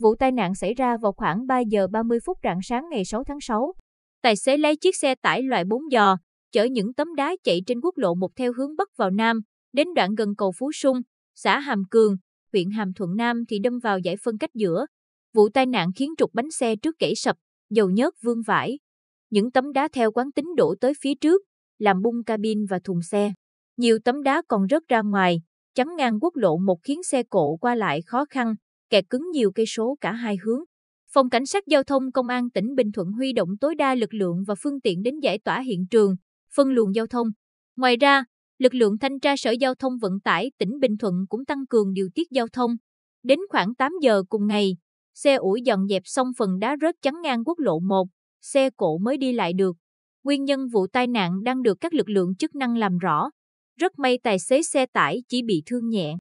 Vụ tai nạn xảy ra vào khoảng 3 giờ 30 phút rạng sáng ngày 6 tháng 6. Tài xế lái chiếc xe tải loại 4 giò, chở những tấm đá chạy trên quốc lộ một theo hướng bắc vào nam, đến đoạn gần cầu Phú Sung, xã Hàm Cường, huyện Hàm Thuận Nam thì đâm vào giải phân cách giữa. Vụ tai nạn khiến trục bánh xe trước kể sập, dầu nhớt vương vãi. Những tấm đá theo quán tính đổ tới phía trước, làm bung cabin và thùng xe. Nhiều tấm đá còn rớt ra ngoài, chắn ngang quốc lộ một khiến xe cộ qua lại khó khăn kẹt cứng nhiều cây số cả hai hướng. Phòng Cảnh sát Giao thông Công an tỉnh Bình Thuận huy động tối đa lực lượng và phương tiện đến giải tỏa hiện trường, phân luồng giao thông. Ngoài ra, lực lượng thanh tra Sở Giao thông Vận tải tỉnh Bình Thuận cũng tăng cường điều tiết giao thông. Đến khoảng 8 giờ cùng ngày, xe ủi dọn dẹp xong phần đá rớt chắn ngang quốc lộ 1, xe cộ mới đi lại được. Nguyên nhân vụ tai nạn đang được các lực lượng chức năng làm rõ. Rất may tài xế xe tải chỉ bị thương nhẹ.